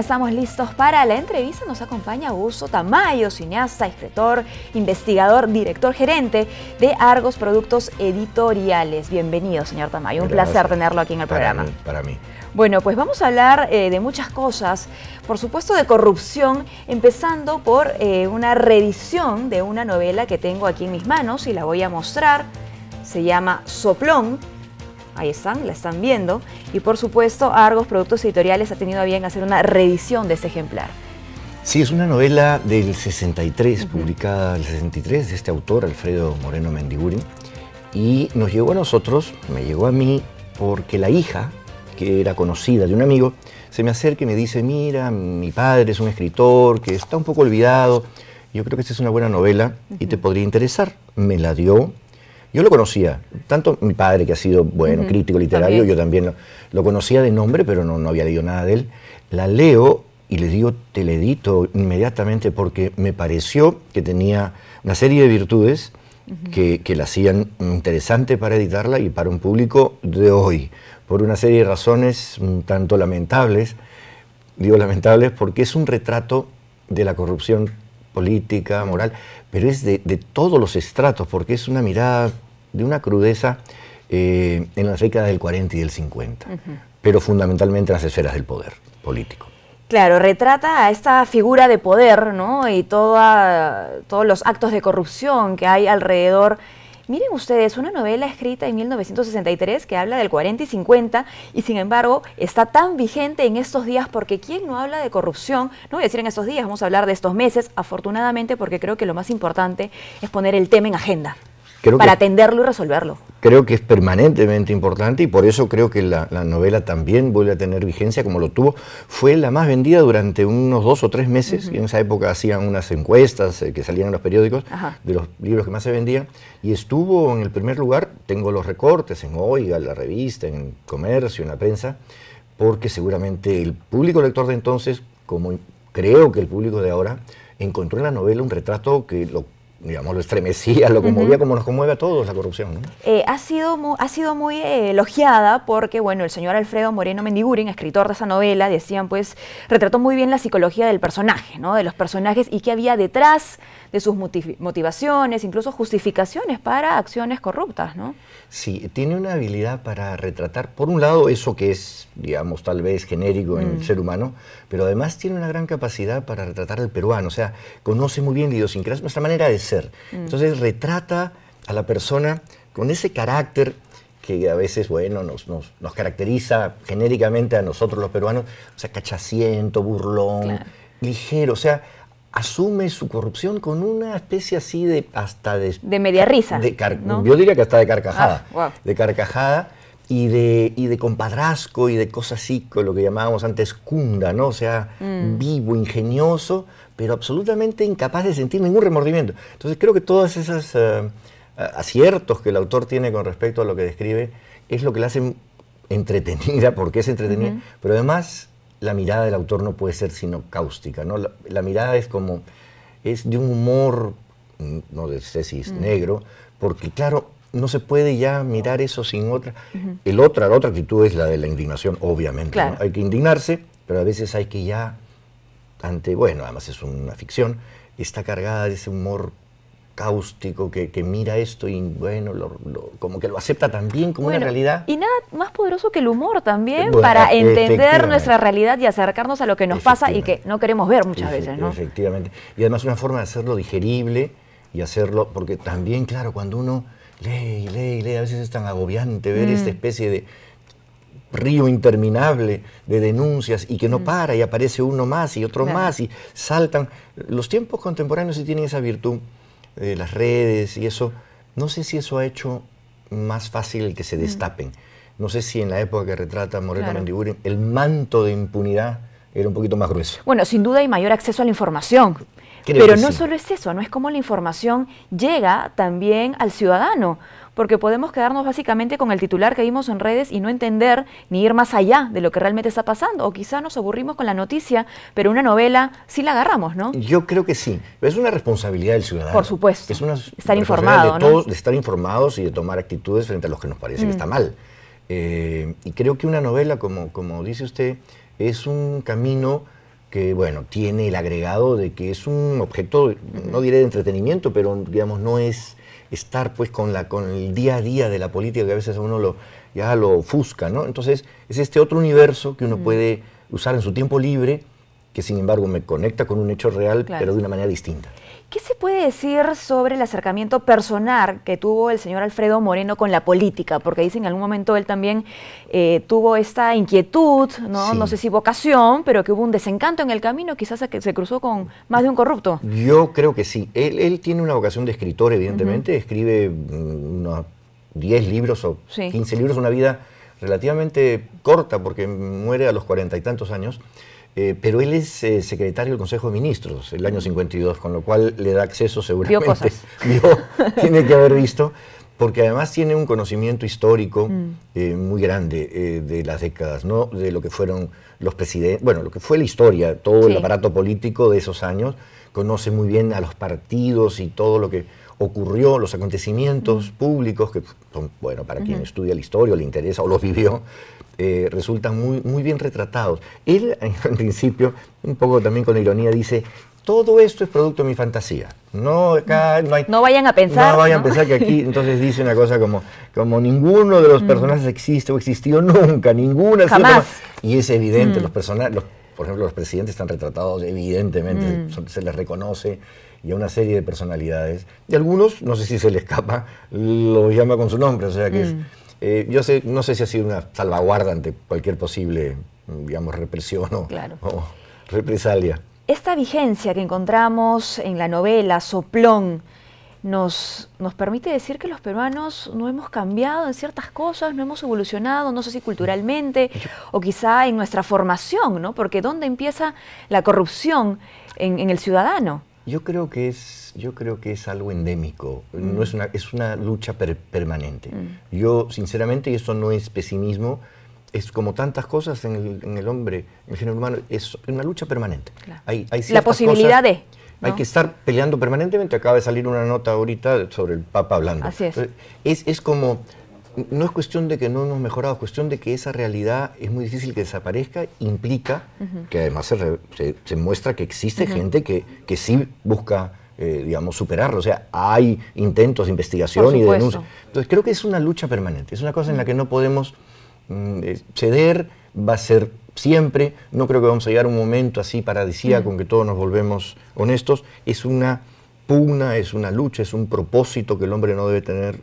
estamos listos para la entrevista. Nos acompaña Augusto Tamayo, cineasta, escritor, investigador, director gerente de Argos Productos Editoriales. Bienvenido, señor Tamayo. Un placer tenerlo aquí en el programa. para mí. Bueno, pues vamos a hablar eh, de muchas cosas, por supuesto de corrupción, empezando por eh, una reedición de una novela que tengo aquí en mis manos y la voy a mostrar. Se llama Soplón, ahí están, la están viendo. Y por supuesto, Argos Productos Editoriales ha tenido a bien hacer una reedición de este ejemplar. Sí, es una novela del 63, publicada en el 63, de este autor, Alfredo Moreno Mendiguri. Y nos llegó a nosotros, me llegó a mí, porque la hija, que era conocida de un amigo, se me acerca y me dice, mira, mi padre es un escritor que está un poco olvidado, yo creo que esta es una buena novela y te podría interesar. Me la dio, yo lo conocía, tanto mi padre, que ha sido, bueno, crítico literario, yo también lo, conocía de nombre, pero no, había leído nada de él. La leo y le digo, te la edito inmediatamente porque me pareció que tenía una serie de virtudes que, la hacían interesante para editarla y para un público de hoy, por una serie de razones tanto lamentables. Digo lamentables porque es un retrato de la corrupción política, moral, pero es de, de todos los estratos, porque es una mirada de una crudeza eh, en las décadas del 40 y del 50, pero fundamentalmente en las esferas del poder político. Claro, retrata a esta figura de poder, Y todos los actos de corrupción que hay alrededor. Miren ustedes, una novela escrita en 1963 que habla del 40 y 50 y sin embargo está tan vigente en estos días porque ¿quién no habla de corrupción? No voy a decir en estos días, vamos a hablar de estos meses, afortunadamente porque creo que lo más importante es poner el tema en agenda para atenderlo y resolverlo. Creo que es permanentemente importante y por eso creo que la, novela también vuelve a tener vigencia como lo tuvo. Fue la más vendida durante unos dos o tres meses, y en esa época hacían unas encuestas eh, que salían en los periódicos de los libros que más se vendían, y estuvo en el primer lugar, tengo los recortes en Oiga, en la revista, en Comercio, en la prensa, porque seguramente el público lector de entonces, como creo que el público de ahora, encontró en la novela un retrato que lo digamos, lo estremecía, lo conmovía, como nos conmueve a todos la corrupción. Eh, ha, sido, ha sido muy eh, elogiada porque, bueno, el señor Alfredo Moreno Mendiguren, escritor de esa novela, decían, pues, retrató muy bien la psicología del personaje, ¿no? De los personajes y qué había detrás de sus motivaciones, incluso justificaciones para acciones corruptas, ¿no? Sí, tiene una habilidad para retratar, por un lado, eso que es, digamos, tal vez genérico en el mm. ser humano, pero además tiene una gran capacidad para retratar al peruano, o sea, conoce muy bien la idiosincrasia, nuestra manera de ser. Mm. Entonces, retrata a la persona con ese carácter que a veces, bueno, nos, caracteriza genéricamente a nosotros los peruanos, o sea, cachaciento, burlón, ligero, o sea, asume su corrupción con una especie así de hasta de... De media risa. De Yo diría que hasta de carcajada. Ah, de carcajada y de, y de y de cosas así, con lo que llamábamos antes cunda, ¿no? O sea, mm. vivo, ingenioso, pero absolutamente incapaz de sentir ningún remordimiento. Entonces creo que todos esos eh, eh, aciertos que el autor tiene con respecto a lo que describe es lo que le hace entretenida, porque es entretenida, pero además la mirada del autor no puede ser sino cáustica. ¿no? La, mirada es como, es de un humor, no de si negro, porque claro, no se puede ya mirar eso sin otra. El otra, la otra actitud es la de la indignación, obviamente. Hay que indignarse, pero a veces hay que ya, ante, bueno, además es una ficción, está cargada de ese humor cáustico que, mira esto y bueno, como que lo acepta también como una realidad. Y nada más poderoso que el humor también para entender nuestra realidad y acercarnos a lo que nos pasa y que no queremos ver muchas veces, ¿no? Efectivamente. Y además una forma de hacerlo digerible y hacerlo, porque también, claro, cuando uno lee y lee y lee, a veces es tan agobiante ver mm. esta especie de río interminable de denuncias y que no mm. para y aparece uno más y otro más y saltan. Los tiempos contemporáneos sí tienen esa virtud eh, las redes y eso, no sé si eso ha hecho más fácil el que se mm. destapen. No sé si en la época que retrata Moreno claro. el manto de impunidad era un poquito más grueso. Bueno, sin duda hay mayor acceso a la información. Pero no solo es eso, no es como la información llega también al ciudadano porque podemos quedarnos básicamente con el titular que vimos en redes y no entender ni ir más allá de lo que realmente está pasando. O quizá nos aburrimos con la noticia, pero una novela sí la agarramos, ¿no? Yo creo que sí. Es una responsabilidad del ciudadano. Por supuesto. Es una estar informado, de todos, de estar informados y de tomar actitudes frente a los que nos parece que mm. está mal. Eh, y creo que una novela, como, como dice usted, es un camino que bueno, tiene el agregado de que es un objeto, no diré de entretenimiento, pero digamos, no es estar pues con, la, con el día a día de la política que a veces uno lo, ya lo ofusca, ¿no? Entonces es este otro universo que uno puede usar en su tiempo libre, que sin embargo me conecta con un hecho real, pero de una manera distinta. ¿Qué se puede decir sobre el acercamiento personal que tuvo el señor Alfredo Moreno con la política? Porque dicen en algún momento él también eh, tuvo esta inquietud, ¿no? sé si vocación, pero que hubo un desencanto en el camino, quizás que se cruzó con más de un corrupto. Yo creo que sí. Él, tiene una vocación de escritor, evidentemente, escribe mm, unos 10 libros o 15 libros, una vida relativamente corta porque muere a los cuarenta y tantos años. Eh, pero él es eh, secretario del Consejo de Ministros el año 52, con lo cual le da acceso seguramente. Vio tiene que haber visto, porque además tiene un conocimiento histórico mm. eh, muy grande de las décadas, ¿no? De lo que fueron los presidentes, bueno, lo que fue la historia, todo el aparato político de esos años, conoce muy bien a los partidos y todo lo que ocurrió, los acontecimientos públicos, que son, bueno, para quien estudia la historia le interesa o los vivió, eh, resultan muy, muy bien retratados. Él, en principio, un poco también con ironía, dice, todo esto es producto de mi fantasía. No, no, vayan a pensar. No vayan a pensar que aquí, entonces dice una cosa como, como ninguno de los mm. personajes existe o existió nunca, ninguna. Jamás. Y es evidente, mm. los personajes, por ejemplo, los presidentes están retratados, evidentemente, mm. se les reconoce y a una serie de personalidades. Y algunos, no sé si se le escapa, lo llama con su nombre, o sea que mm. eh, yo no sé si ha sido una salvaguarda ante cualquier posible, digamos, represión o, represalia. Esta vigencia que encontramos en la novela Soplón nos, nos permite decir que los peruanos no hemos cambiado en ciertas cosas, no hemos evolucionado, no sé si culturalmente o quizá en nuestra formación, ¿no? Porque ¿dónde empieza la corrupción en el ciudadano? Yo creo que es, yo creo que es algo endémico, no es, mm. una, es una lucha permanente. Mm. Yo, sinceramente, y esto no es pesimismo, es como tantas cosas en el, en el hombre, en el género humano, es una lucha permanente. La posibilidad de... Hay que estar peleando permanentemente. Acaba de salir una nota ahorita sobre el Papa hablando. Así es, es como no es cuestión de que no hemos mejorado, es cuestión de que esa realidad es muy difícil que desaparezca, implica que además se, muestra que existe gente que, que sí busca, eh, digamos, superarlo. O sea, hay intentos de investigación y denuncia. Entonces creo que es una lucha permanente, es una cosa en la que no podemos mm, eh, ceder, va a ser siempre, no creo que vamos a llegar a un momento así paradisíaco con que todos nos volvemos honestos, es una pugna, es una lucha, es un propósito que el hombre no debe tener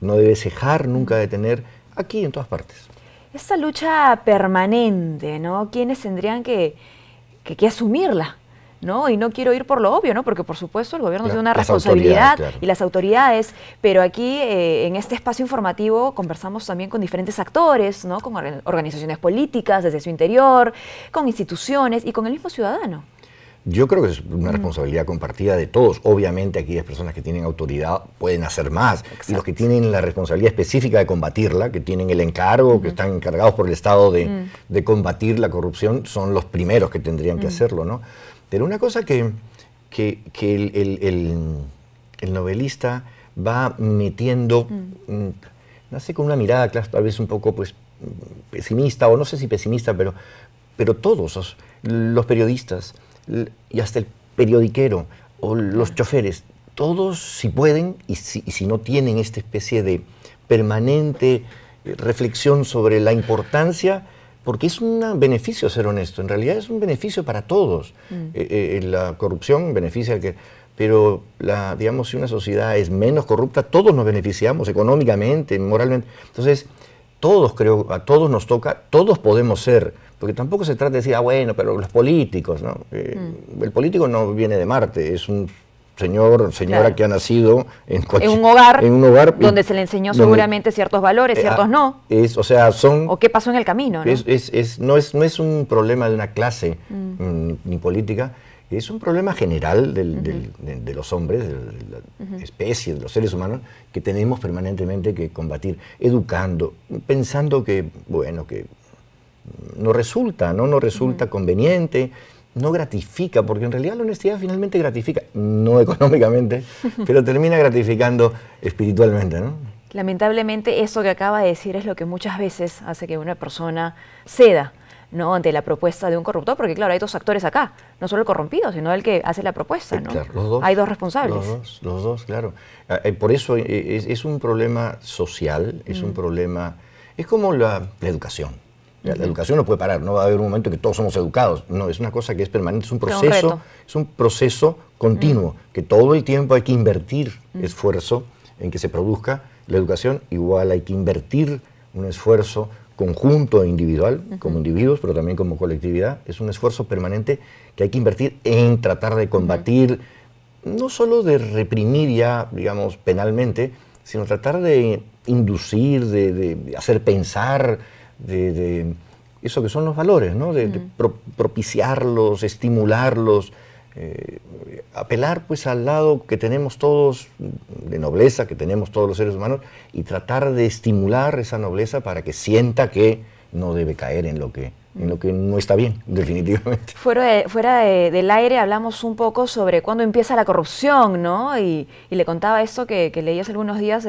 no debe cejar nunca de tener aquí en todas partes. Esta lucha permanente, ¿no? ¿Quiénes tendrían que, que, asumirla? ¿no? Y no quiero ir por lo obvio, ¿no? Porque por supuesto el gobierno tiene una responsabilidad y las autoridades, pero aquí eh, en este espacio informativo conversamos también con diferentes actores, ¿no? Con organizaciones políticas desde su interior, con instituciones y con el mismo ciudadano. Yo creo que es una mm. responsabilidad compartida de todos. Obviamente aquellas personas que tienen autoridad pueden hacer más. Y los que tienen la responsabilidad específica de combatirla, que tienen el encargo, que están encargados por el Estado mm. de, combatir la corrupción, son los primeros que tendrían que mm. hacerlo, ¿no? Pero una cosa que, el, novelista va metiendo, no sé, con una mirada, tal vez un poco pues, pesimista, o no sé si pesimista, pero, pero todos los periodistas, y hasta el periodiquero o los choferes, todos si pueden y si, no tienen esta especie de permanente reflexión sobre la importancia, porque es un beneficio ser honesto, en realidad es un beneficio para todos. Mm. Eh, eh, eh, la corrupción beneficia al que... Pero, digamos, si una sociedad es menos corrupta, todos nos beneficiamos económicamente, moralmente. Entonces, todos creo, a todos nos toca, todos podemos ser porque tampoco se trata de decir, ah, bueno, pero los políticos, ¿no? Eh, mm. El político no viene de Marte, es un señor, señora que ha nacido en, un hogar, en un hogar donde se le enseñó seguramente ciertos valores, eh, ciertos ah, no. o sea, son... ¿O qué pasó en el camino? ¿no? Es, no, es, no es un problema de una clase mm. Mm, ni política, es un problema general de, los hombres, de la especie, de los seres humanos, que tenemos permanentemente que combatir, educando, pensando que, bueno, que no resulta, no nos resulta conveniente, no gratifica, porque en realidad la honestidad finalmente gratifica, no económicamente, pero termina gratificando espiritualmente, ¿no? Lamentablemente eso que acaba de decir es lo que muchas veces hace que una persona ceda. ¿no? ante la propuesta de un corruptor, porque claro, hay dos actores acá, no solo el corrompido, sino el que hace la propuesta. Eh, hay dos responsables. Los dos, claro. Ah, eh, por eso eh, es, un problema social, es un mm. problema, es como la educación. La, educación no puede parar, no va a haber un momento que todos somos educados. No, es una cosa que es permanente, es un proceso, es un proceso continuo, mm. que todo el tiempo hay que invertir mm. esfuerzo en que se produzca la educación, igual hay que invertir un esfuerzo conjunto e individual, como individuos, pero también como colectividad. Es un esfuerzo permanente que hay que invertir en tratar de combatir, no solo de reprimir ya, digamos, penalmente, sino tratar de inducir, de, de hacer pensar, de, eso que son los valores, ¿no? de, propiciarlos, estimularlos, eh, apelar pues al lado que tenemos todos de nobleza, que tenemos todos los seres humanos, y tratar de estimular esa nobleza para que sienta que no debe caer en lo que en lo que no está bien, definitivamente. Fuera, fuera del aire hablamos un poco sobre cuándo empieza la corrupción, ¿no? Y, le contaba esto que, que, leí hace algunos días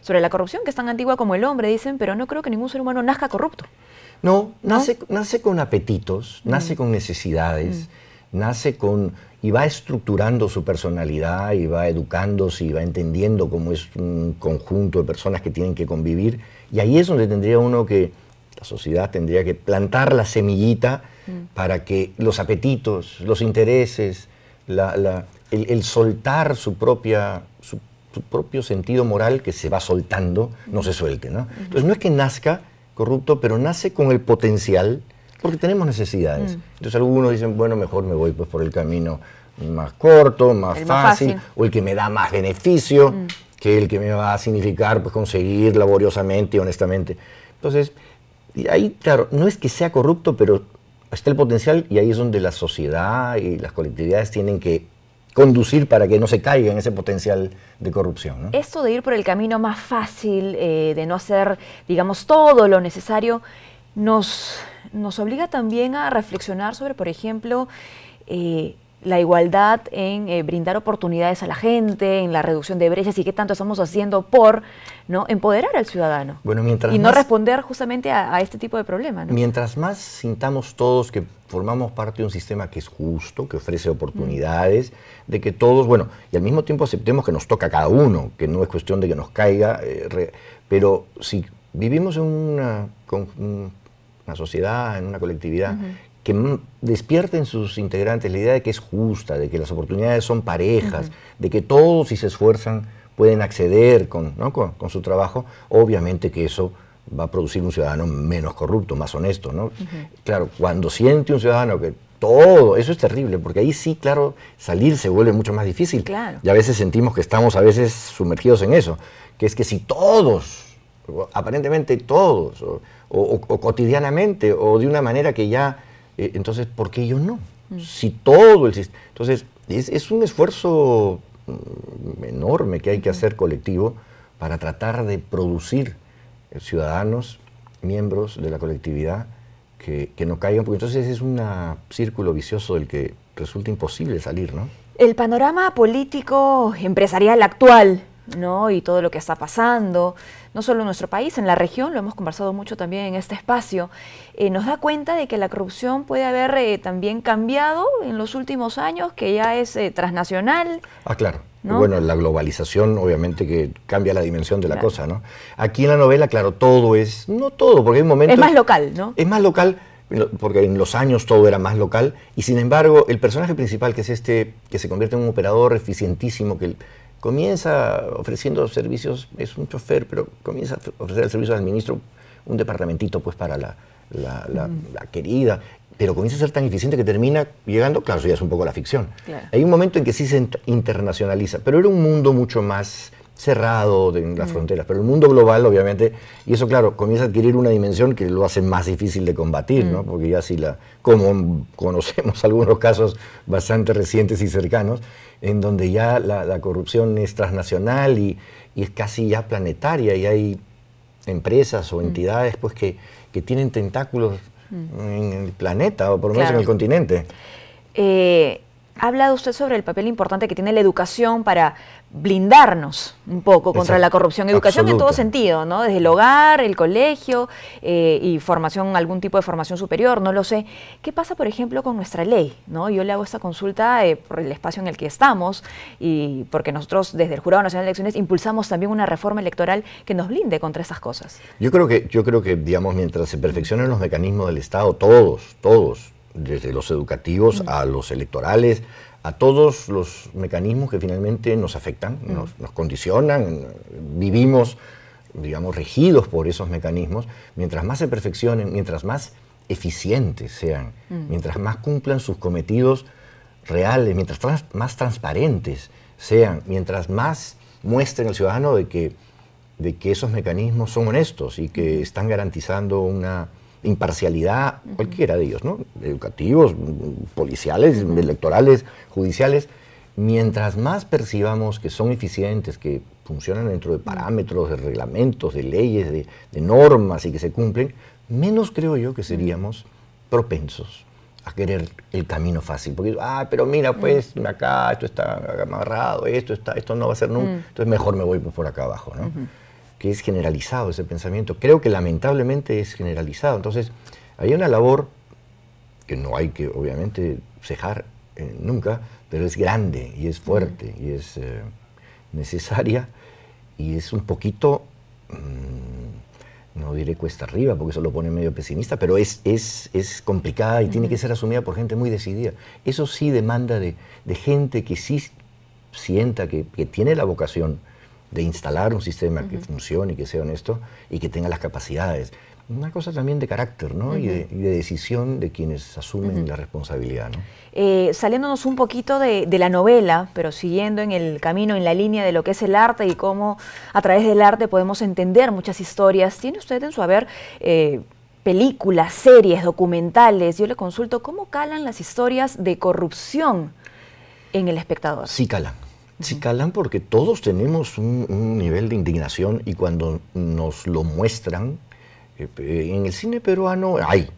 sobre la corrupción, que es tan antigua como el hombre, dicen, pero no creo que ningún ser humano nazca corrupto. No, Nace, nace, con apetitos, nace mm. con necesidades, mm. nace con... y va estructurando su personalidad, y va educándose, y va entendiendo cómo es un conjunto de personas que tienen que convivir. Y ahí es donde tendría uno que la sociedad tendría que plantar la semillita mm. para que los apetitos, los intereses, el, soltar su, propia, su, propio sentido moral que se va soltando, no se suelte. ¿no? Entonces no es que nazca corrupto, pero nace con el potencial, porque tenemos necesidades. Mm. Entonces algunos dicen, bueno, mejor me voy pues, por el camino más corto, más, fácil, o el que me da más beneficio mm. que el que me va a significar pues, conseguir laboriosamente y honestamente. Entonces, y ahí, claro, no es que sea corrupto, pero está el potencial y ahí es donde la sociedad y las colectividades tienen que conducir para que no se caiga en ese potencial de corrupción. Esto de ir por el camino más fácil, eh, de no hacer, digamos, todo lo necesario, nos, nos obliga también a reflexionar sobre, por ejemplo, eh, la igualdad en eh, brindar oportunidades a la gente, en la reducción de brechas y qué tanto estamos haciendo por no empoderar al ciudadano. Bueno, mientras y no responder justamente a, este tipo de problemas. Mientras más sintamos todos que formamos parte de un sistema que es justo, que ofrece mm. oportunidades, de que todos, bueno, y al mismo tiempo aceptemos que nos toca a cada uno, que no es cuestión de que nos caiga, eh, pero si vivimos en una, sociedad, en una colectividad que despierten sus integrantes la idea de que es justa, de que las oportunidades son parejas, de que todos si se esfuerzan pueden acceder con, con, su trabajo, obviamente que eso va a producir un ciudadano menos corrupto, más honesto. ¿no? Claro, cuando siente un ciudadano que todo, eso es terrible, porque ahí sí, claro, salir se vuelve mucho más difícil. Claro. Y a veces sentimos que estamos a veces sumergidos en eso, que es que si todos, aparentemente todos, o cotidianamente, o de una manera que ya eh, entonces, ¿por qué yo no? Si todo el sistema... Entonces, es, un esfuerzo mm, enorme que hay que hacer colectivo para tratar de producir eh, ciudadanos, miembros de la colectividad, que, que no caigan, porque entonces es un círculo vicioso del que resulta imposible salir, ¿no? El panorama político empresarial actual y todo lo que está pasando, no solo en nuestro país, en la región, lo hemos conversado mucho también en este espacio, eh, nos da cuenta de que la corrupción puede haber eh, también cambiado en los últimos años, que ya es eh, transnacional. Ah, claro. Bueno, la globalización obviamente que cambia la dimensión de la cosa, ¿no? Aquí en la novela, claro, todo es, no todo, porque hay momentos... Es más local, ¿no? Es más local, porque en los años todo era más local, y sin embargo el personaje principal, que es este, que se convierte en un operador eficientísimo, que comienza ofreciendo servicios, es un chofer, pero comienza a ofrecer el servicio al ministro un departamentito pues para la, querida, pero comienza a ser tan eficiente que termina llegando, claro, eso ya es un poco la ficción. Hay un momento en que sí se internacionaliza, pero era un mundo mucho más cerrado en las mm. fronteras. Pero el mundo global, obviamente, y eso, claro, comienza a adquirir una dimensión que lo hace más difícil de combatir, ¿no? Mm. Porque ya si la, como conocemos algunos casos bastante recientes y cercanos, en donde ya la, corrupción es transnacional y, es casi ya planetaria y hay empresas o mm. entidades, pues, que, que tienen tentáculos en el planeta, o por lo menos en el continente. Eh, ha hablado usted sobre el papel importante que tiene la educación para, blindarnos un poco contra la corrupción. Educación en todo sentido, ¿no? Desde el hogar, el colegio eh, y formación, algún tipo de formación superior, no lo sé. ¿Qué pasa, por ejemplo, con nuestra ley? ¿no? Yo le hago esta consulta eh, por el espacio en el que estamos y porque nosotros desde el Jurado Nacional de Elecciones impulsamos también una reforma electoral que nos blinde contra esas cosas. Yo creo que, yo creo que digamos, mientras se perfeccionen los mecanismos del Estado, todos, todos, desde los educativos mm. a los electorales, a todos los mecanismos que finalmente nos afectan, mm. nos, condicionan, vivimos, digamos, regidos por esos mecanismos, mientras más se perfeccionen, mientras más eficientes sean, mm. mientras más cumplan sus cometidos reales, mientras más transparentes sean, mientras más muestren al ciudadano de que, de que esos mecanismos son honestos y que mm. están garantizando una, imparcialidad, cualquiera de ellos, ¿no? Educativos, policiales, electorales, judiciales. Mientras más percibamos que son eficientes, que funcionan dentro de parámetros, de reglamentos, de leyes, de, normas y que se cumplen, menos creo yo que seríamos propensos a querer el camino fácil. Porque, ah, pero mira, pues acá esto está amarrado, esto, está, esto no va a ser nunca, entonces mejor me voy por acá abajo. ¿no? que es generalizado ese pensamiento. Creo que lamentablemente es generalizado. Entonces, hay una labor que no hay que obviamente cejar eh, nunca, pero es grande y es fuerte y es eh, necesaria y es un poquito, mm, no diré cuesta arriba porque eso lo pone medio pesimista, pero es, es, complicada y tiene que ser asumida por gente muy decidida. Eso sí demanda de, gente que sí sienta que, que tiene la vocación de instalar un sistema que funcione y que sea honesto y que tenga las capacidades. Una cosa también de carácter ¿no? y, de, decisión de quienes asumen la responsabilidad. ¿no? Eh, saliéndonos un poquito de, la novela, pero siguiendo en el camino, en la línea de lo que es el arte y cómo a través del arte podemos entender muchas historias, tiene usted en su haber... Eh, películas, series, documentales, yo le consulto cómo calan las historias de corrupción en el espectador. Sí calan, Sí, calan porque todos tenemos un, nivel de indignación y cuando nos lo muestran, eh, en el cine peruano hay,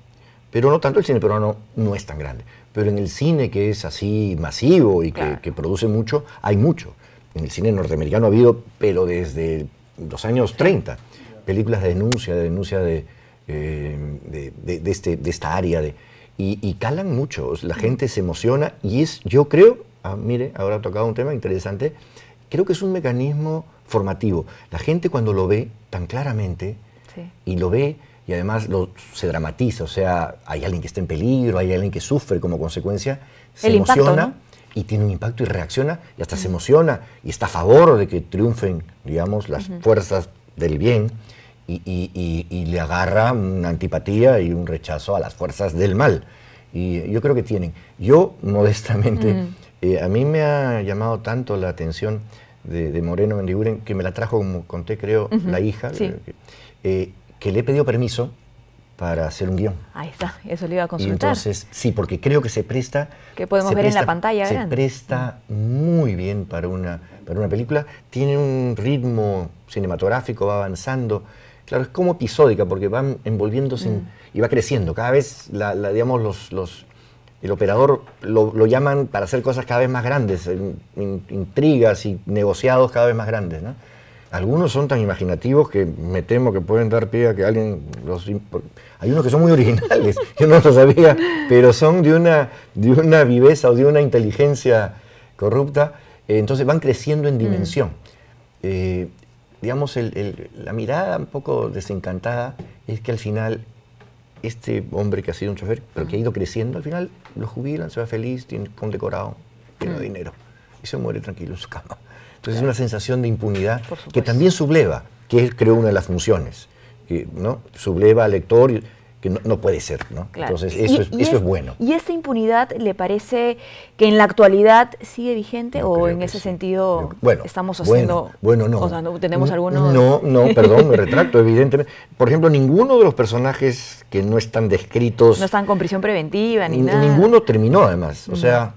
pero no tanto, el cine peruano no es tan grande, pero en el cine que es así masivo y que, produce mucho, hay mucho. En el cine norteamericano ha habido, pero desde los años 30, películas de denuncia, de denuncia eh, de, de, de, este, de esta área. De, y, y, calan mucho, la gente se emociona y es, yo creo, ah, mire, ahora ha tocado un tema interesante, creo que es un mecanismo formativo. La gente cuando lo ve tan claramente y lo ve y además se dramatiza, o sea, hay alguien que está en peligro, hay alguien que sufre como consecuencia, se emociona. y tiene un impacto y reacciona y hasta se emociona y está a favor de que triunfen, digamos, las fuerzas del bien y, le agarra una antipatía y un rechazo a las fuerzas del mal. Y yo creo que tienen. Yo, modestamente, eh, a mí me ha llamado tanto la atención de, Moreno Mendiguren que me la trajo, como conté, creo, la hija, eh, eh, que le he pedido permiso para hacer un guión. Ahí está, eso le iba a consultar. entonces, sí, porque creo que se presta... Que podemos ver en la pantalla, Se presta muy bien para una, para una película. Tiene un ritmo cinematográfico, va avanzando. Claro, es como episódica, porque van envolviéndose mm. y va creciendo. Cada vez, la, digamos, los, los, el operador lo, llaman para hacer cosas cada vez más grandes, intrigas y negociados cada vez más grandes. Algunos son tan imaginativos que me temo que pueden dar pie a que alguien los... Hay unos que son muy originales, yo no lo sabía, pero son de una, de una viveza o de una inteligencia corrupta, eh, entonces van creciendo en mm. dimensión. Eh, digamos, la mirada un poco desencantada es que al final este hombre que ha sido un chofer, pero que ha ido creciendo, al final lo jubilan, se va feliz, tiene decorado, tiene mm. dinero y se muere tranquilo en su cama. Entonces es una sensación de impunidad que también subleva, que es creo una de las funciones, que ¿no? subleva al lector que no, puede ser, ¿no? Entonces, eso, es, bueno. ¿Y esta impunidad le parece que en la actualidad sigue vigente o en ese sentido estamos haciendo... Bueno, no. O sea, ¿no ¿tenemos algunos...? No, no, perdón, me retracto, evidentemente. Por ejemplo, ninguno de los personajes que no están descritos... No están con prisión preventiva ni nada. Ninguno terminó, además. O mm. sea,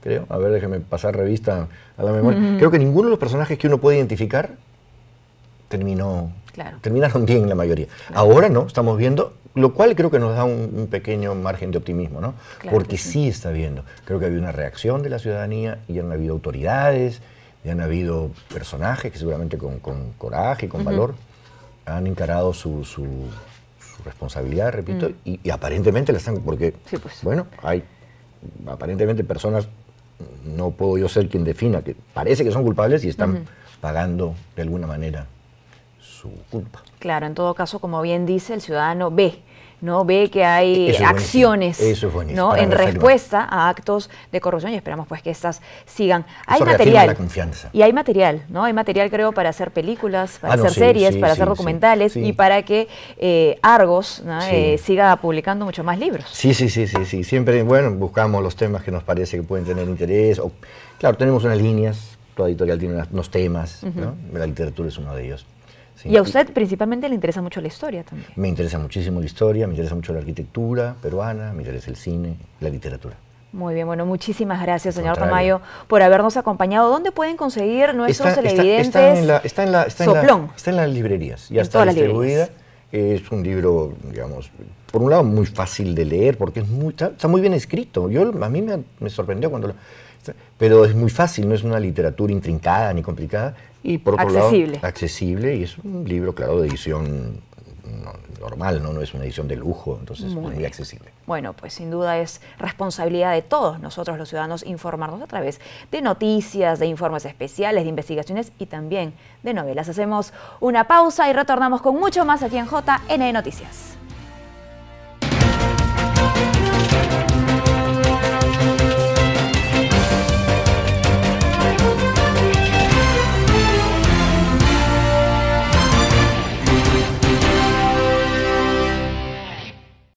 creo... A ver, déjeme pasar revista a la memoria. Mm. Creo que ninguno de los personajes que uno puede identificar terminó... Terminaron bien la mayoría. Ahora no, estamos viendo lo cual creo que nos da un, pequeño margen de optimismo, ¿no? Porque sí. está viendo. Creo que ha habido una reacción de la ciudadanía y han habido autoridades, y han habido personajes que seguramente con, coraje y con valor han encarado su, responsabilidad, repito, y, aparentemente la están, porque, pues. bueno, hay aparentemente personas, no puedo yo ser quien defina, que parece que son culpables y están pagando de alguna manera su culpa. Claro, en todo caso, como bien dice, el ciudadano ve ¿no? Ve que hay acciones ¿no? en respuesta a actos de corrupción y esperamos pues que estas sigan. Hay material. confianza. Y hay material, ¿no? Hay material creo para hacer películas, para ah, hacer series, para hacer documentales y para que eh, Argos eh, siga publicando muchos más libros. Sí, sí, sí, sí, sí. Siempre, bueno, buscamos los temas que nos parece que pueden tener interés. O, claro, tenemos unas líneas, toda editorial tiene unos temas, La literatura es uno de ellos y a usted principalmente le interesa mucho la historia también. Me interesa muchísimo la historia, me interesa mucho la arquitectura peruana, me interesa el cine, la literatura. Muy bien, bueno, muchísimas gracias, señor Tamayo, por habernos acompañado. ¿Dónde pueden conseguir nuestros televidentes? Está, en la, está, en las librerías, ya está distribuida. Es un libro, digamos, por un lado, muy fácil de leer, porque está, muy bien escrito. Yo, a mí me, sorprendió cuando lo, Pero es muy fácil, no es una literatura intrincada ni complicada. Y por otro lado, accesible. Y es un libro, claro, de edición normal, ¿no? es una edición de lujo, entonces es muy accesible. Bueno, pues sin duda es responsabilidad de todos nosotros los ciudadanos informarnos a través de noticias, de informes especiales, de investigaciones y también de novelas. Hacemos una pausa y retornamos con mucho más aquí en JN Noticias.